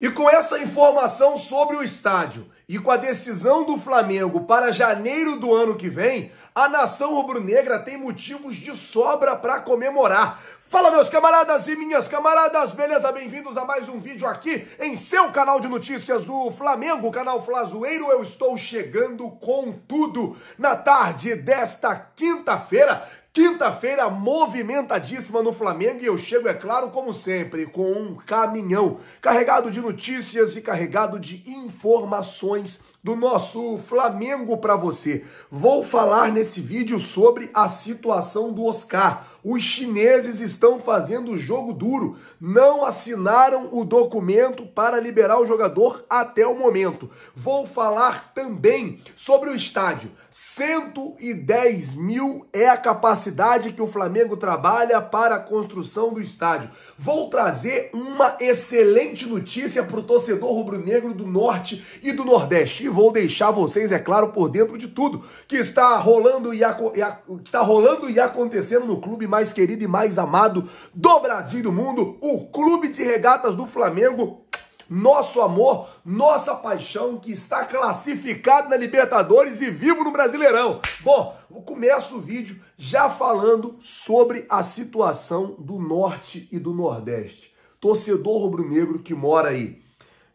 E com essa informação sobre o estádio e com a decisão do Flamengo para janeiro do ano que vem, a nação rubro-negra tem motivos de sobra para comemorar. Fala meus camaradas e minhas camaradas, beleza? Bem-vindos a mais um vídeo aqui em seu canal de notícias do Flamengo, canal Flazoeiro. Eu estou chegando com tudo na tarde desta quinta-feira Quinta-feira movimentadíssima no Flamengo e eu chego, é claro, como sempre, com um caminhão carregado de notícias e carregado de informações do nosso Flamengo para você. Vou falar nesse vídeo sobre a situação do Oscar os chineses estão fazendo jogo duro. Não assinaram o documento para liberar o jogador até o momento. Vou falar também sobre o estádio. 110 mil é a capacidade que o Flamengo trabalha para a construção do estádio. Vou trazer uma excelente notícia para o torcedor rubro-negro do Norte e do Nordeste. E vou deixar vocês, é claro, por dentro de tudo que está rolando e, e a, está rolando e acontecendo no clube mais mais querido e mais amado do Brasil e do mundo, o Clube de Regatas do Flamengo. Nosso amor, nossa paixão que está classificado na Libertadores e vivo no Brasileirão. Bom, eu começo o vídeo já falando sobre a situação do Norte e do Nordeste. Torcedor rubro-negro que mora aí.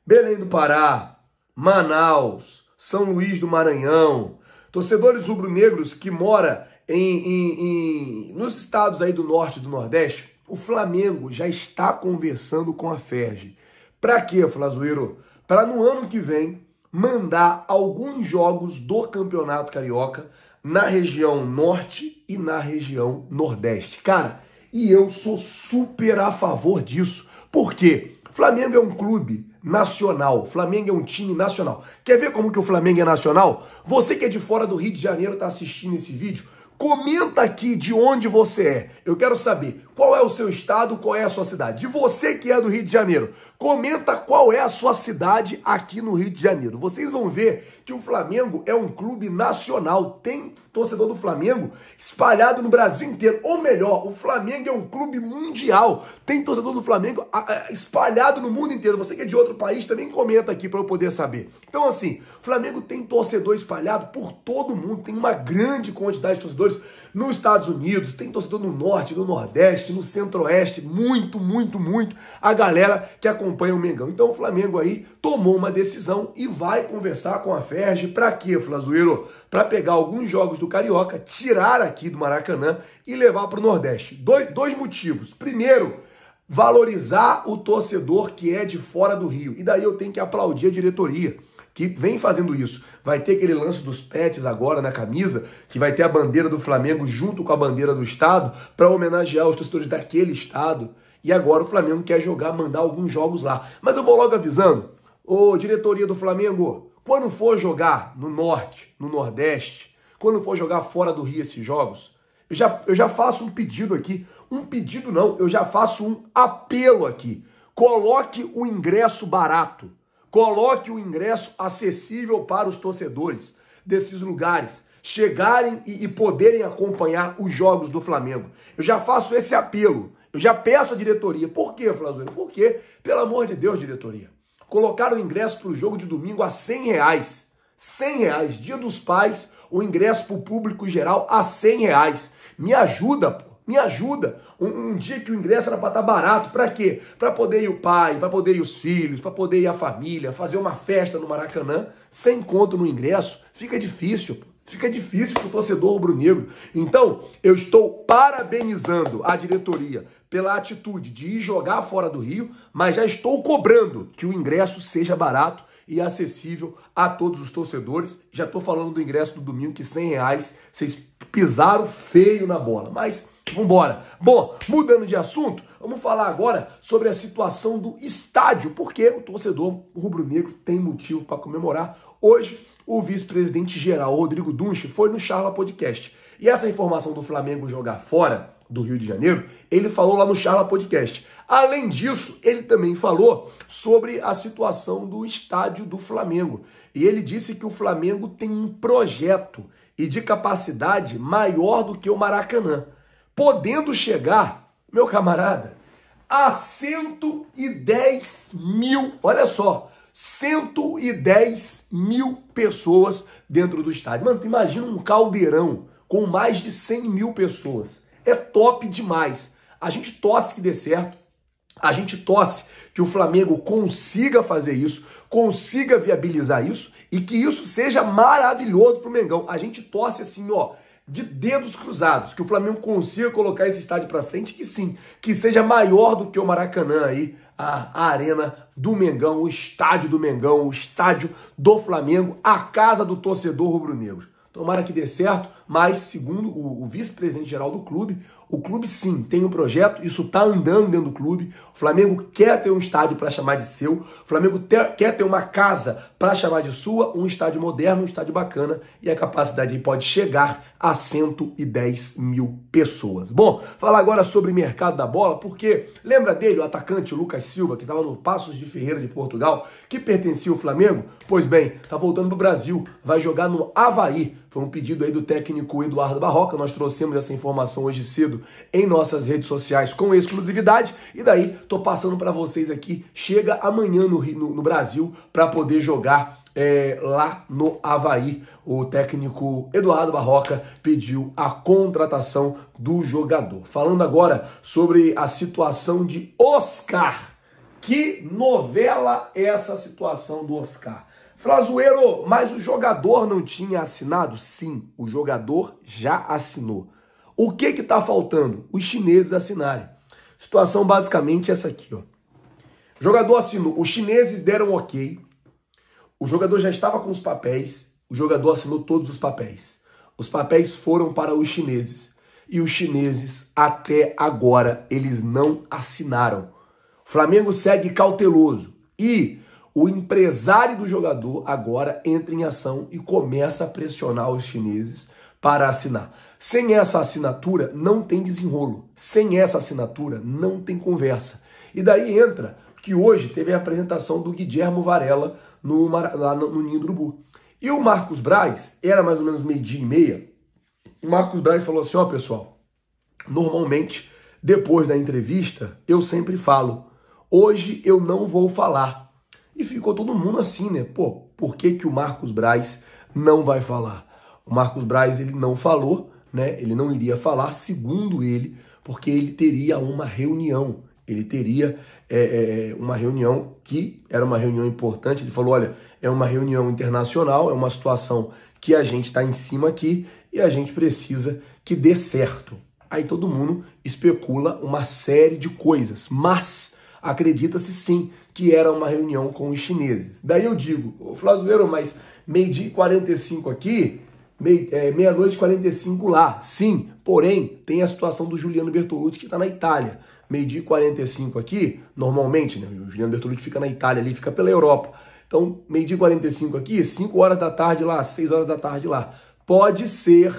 Belém do Pará, Manaus, São Luís do Maranhão, torcedores rubro-negros que mora em, em, em, nos estados aí do norte e do nordeste, o Flamengo já está conversando com a Ferge. Para quê, Flazueiro? Para no ano que vem mandar alguns jogos do Campeonato Carioca na região norte e na região nordeste. Cara, e eu sou super a favor disso. Por quê? Flamengo é um clube nacional. Flamengo é um time nacional. Quer ver como que o Flamengo é nacional? Você que é de fora do Rio de Janeiro está assistindo esse vídeo, Comenta aqui de onde você é. Eu quero saber qual é o seu estado? Qual é a sua cidade? De você que é do Rio de Janeiro, comenta qual é a sua cidade aqui no Rio de Janeiro. Vocês vão ver que o Flamengo é um clube nacional. Tem torcedor do Flamengo espalhado no Brasil inteiro. Ou melhor, o Flamengo é um clube mundial. Tem torcedor do Flamengo ah, ah, espalhado no mundo inteiro. Você que é de outro país também comenta aqui para eu poder saber. Então, assim, o Flamengo tem torcedor espalhado por todo o mundo. Tem uma grande quantidade de torcedores nos Estados Unidos, tem torcedor no Norte, no Nordeste, no Centro-Oeste, muito, muito, muito a galera que acompanha o Mengão. Então o Flamengo aí tomou uma decisão e vai conversar com a Ferge para quê, Flazueiro? Para pegar alguns jogos do Carioca, tirar aqui do Maracanã e levar para o Nordeste. Dois, dois motivos. Primeiro, valorizar o torcedor que é de fora do Rio. E daí eu tenho que aplaudir a diretoria que vem fazendo isso. Vai ter aquele lance dos pets agora na camisa, que vai ter a bandeira do Flamengo junto com a bandeira do Estado, para homenagear os torcedores daquele Estado. E agora o Flamengo quer jogar, mandar alguns jogos lá. Mas eu vou logo avisando, ô diretoria do Flamengo, quando for jogar no Norte, no Nordeste, quando for jogar fora do Rio esses jogos, eu já, eu já faço um pedido aqui. Um pedido não, eu já faço um apelo aqui. Coloque o ingresso barato. Coloque o ingresso acessível para os torcedores desses lugares chegarem e, e poderem acompanhar os jogos do Flamengo. Eu já faço esse apelo. Eu já peço à diretoria. Por quê, Flazoeiro? quê? pelo amor de Deus, diretoria, colocar o ingresso para o jogo de domingo a 100 reais. 100 reais. Dia dos Pais, o ingresso para o público geral a 100 reais. Me ajuda, pô. Me ajuda. Um, um, dia que o ingresso era para estar tá barato, para quê? Para poder ir o pai, para poder ir os filhos, para poder ir a família, fazer uma festa no Maracanã, sem conto no ingresso, fica difícil. Fica difícil para o torcedor rubro-negro. Então, eu estou parabenizando a diretoria pela atitude de ir jogar fora do Rio, mas já estou cobrando que o ingresso seja barato e acessível a todos os torcedores. Já estou falando do ingresso do domingo, que 100 reais, vocês pisaram feio na bola. Mas Vambora. Bom, mudando de assunto, vamos falar agora sobre a situação do estádio, porque o torcedor rubro-negro tem motivo para comemorar. Hoje, o vice-presidente geral Rodrigo Dunche foi no Charla Podcast. E essa informação do Flamengo jogar fora do Rio de Janeiro, ele falou lá no Charla Podcast. Além disso, ele também falou sobre a situação do estádio do Flamengo. E ele disse que o Flamengo tem um projeto e de capacidade maior do que o Maracanã podendo chegar, meu camarada, a 110 mil, olha só, 110 mil pessoas dentro do estádio. Mano, imagina um caldeirão com mais de 100 mil pessoas. É top demais. A gente tosse que dê certo, a gente tosse que o Flamengo consiga fazer isso, consiga viabilizar isso e que isso seja maravilhoso para o Mengão. A gente torce assim, ó, de dedos cruzados, que o Flamengo consiga colocar esse estádio para frente, que sim, que seja maior do que o Maracanã aí, a, a, arena do Mengão, o estádio do Mengão, o estádio do Flamengo, a casa do torcedor rubro-negro. Tomara que dê certo mas, segundo o, o vice-presidente geral do clube, o clube sim tem um projeto, isso está andando dentro do clube. O Flamengo quer ter um estádio para chamar de seu, o Flamengo quer ter uma casa para chamar de sua, um estádio moderno, um estádio bacana, e a capacidade pode chegar a 110 mil pessoas. Bom, falar agora sobre o mercado da bola, porque lembra dele, o atacante Lucas Silva, que estava no Passos de Ferreira de Portugal, que pertencia ao Flamengo? Pois bem, está voltando para o Brasil, vai jogar no Havaí. Foi um pedido aí do técnico Eduardo Barroca. Nós trouxemos essa informação hoje cedo em nossas redes sociais com exclusividade. E daí, tô passando para vocês aqui. Chega amanhã no, no, no Brasil para poder jogar é, lá no Havaí. O técnico Eduardo Barroca pediu a contratação do jogador. Falando agora sobre a situação de Oscar. Que novela é essa situação do Oscar? Frazueiro, mas o jogador não tinha assinado? Sim, o jogador já assinou. O que está faltando? Os chineses assinarem. Situação basicamente essa aqui, ó. O jogador assinou, os chineses deram ok. O jogador já estava com os papéis, o jogador assinou todos os papéis. Os papéis foram para os chineses e os chineses até agora eles não assinaram. O Flamengo segue cauteloso e o empresário do jogador agora entra em ação e começa a pressionar os chineses para assinar. Sem essa assinatura, não tem desenrolo. Sem essa assinatura, não tem conversa. E daí entra que hoje teve a apresentação do Guilherme Varela no, lá no, Ninho do Urubu. E o Marcos Braz, era mais ou menos meio-dia e meia, o Marcos Braz falou assim: ó, oh, pessoal, normalmente depois da entrevista eu sempre falo, hoje eu não vou falar. E ficou todo mundo assim, né? Pô, por que, que o Marcos Braz não vai falar? O Marcos Braz ele não falou, né? Ele não iria falar, segundo ele, porque ele teria uma reunião. Ele teria é, é, é uma reunião que era uma reunião importante. Ele falou: olha, é uma reunião internacional, é uma situação que a gente está em cima aqui e a gente precisa que dê certo. Aí todo mundo especula uma série de coisas, mas acredita-se sim que era uma reunião com os chineses. Daí eu digo, ô Flazueiro, mas meio-dia e 45 aqui, é, meia-noite e 45 lá. Sim, porém, tem a situação do Juliano Bertolucci que está na Itália. Meio-dia e 45 aqui, normalmente, né? O Juliano Bertolucci fica na Itália ali, fica pela Europa. Então, meio-dia e 45 aqui, 5 horas da tarde lá, 6 horas da tarde lá. Pode ser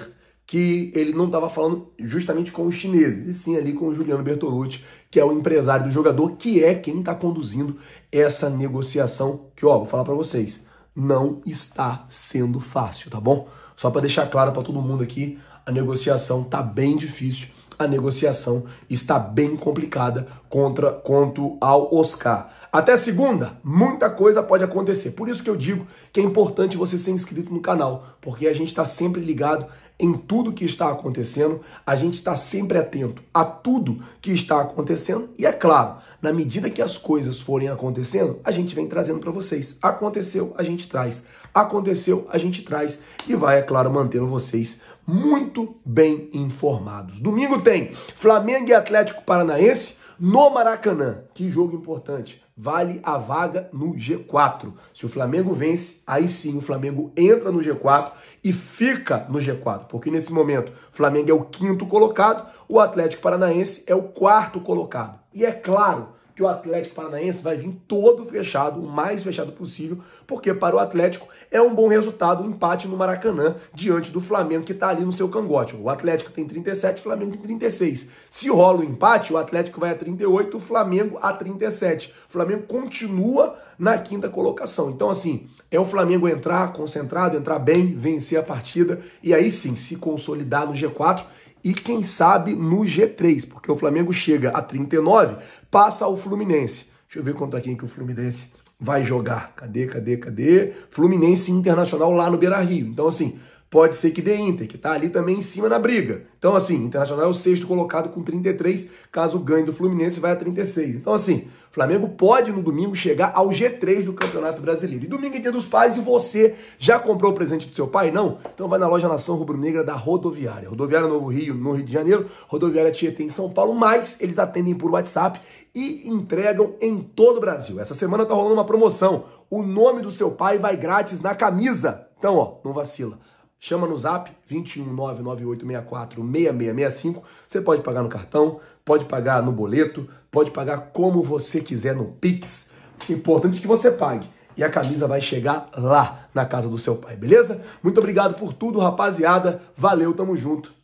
que ele não estava falando justamente com os chineses, e sim ali com o Juliano Bertolucci, que é o empresário do jogador, que é quem está conduzindo essa negociação, que ó, vou falar para vocês, não está sendo fácil, tá bom? Só para deixar claro para todo mundo aqui, a negociação está bem difícil, a negociação está bem complicada contra quanto ao Oscar. Até segunda, muita coisa pode acontecer. Por isso que eu digo que é importante você ser inscrito no canal, porque a gente está sempre ligado em tudo que está acontecendo, a gente está sempre atento a tudo que está acontecendo e é claro, na medida que as coisas forem acontecendo, a gente vem trazendo para vocês. Aconteceu, a gente traz. Aconteceu, a gente traz e vai, é claro, mantendo vocês muito bem informados. Domingo tem Flamengo e Atlético Paranaense no Maracanã. Que jogo importante. Vale a vaga no G4. Se o Flamengo vence, aí sim o Flamengo entra no G4 e fica no G4. Porque nesse momento o Flamengo é o quinto colocado, o Atlético Paranaense é o quarto colocado. E é claro que o Atlético Paranaense vai vir todo fechado, o mais fechado possível, porque para o Atlético é um bom resultado um empate no Maracanã diante do Flamengo que está ali no seu cangote. O Atlético tem 37, o Flamengo tem 36. Se rola o um empate, o Atlético vai a 38, o Flamengo a 37. O Flamengo continua na quinta colocação. Então, assim, é o Flamengo entrar concentrado, entrar bem, vencer a partida e aí sim se consolidar no G4 e quem sabe no G3, porque o Flamengo chega a 39, passa ao Fluminense. Deixa eu ver contra quem que o Fluminense vai jogar. Cadê, cadê, cadê? Fluminense Internacional lá no Beira-Rio. Então assim, pode ser que dê Inter, que está ali também em cima na briga. Então, assim, Internacional é o sexto colocado com 33, caso ganhe do Fluminense vai a 36. Então, assim, Flamengo pode no domingo chegar ao G3 do Campeonato Brasileiro. E domingo é dia dos pais e você já comprou o presente do seu pai? Não? Então vai na loja Nação Rubro Negra da Rodoviária. Rodoviária Novo Rio, no Rio de Janeiro, Rodoviária Tietê em São Paulo, mas eles atendem por WhatsApp e entregam em todo o Brasil. Essa semana tá rolando uma promoção. O nome do seu pai vai grátis na camisa. Então, ó, não vacila. Chama no zap 21 6665. Você pode pagar no cartão, pode pagar no boleto, pode pagar como você quiser no Pix. Importante que você pague. E a camisa vai chegar lá na casa do seu pai, beleza? Muito obrigado por tudo, rapaziada. Valeu, tamo junto.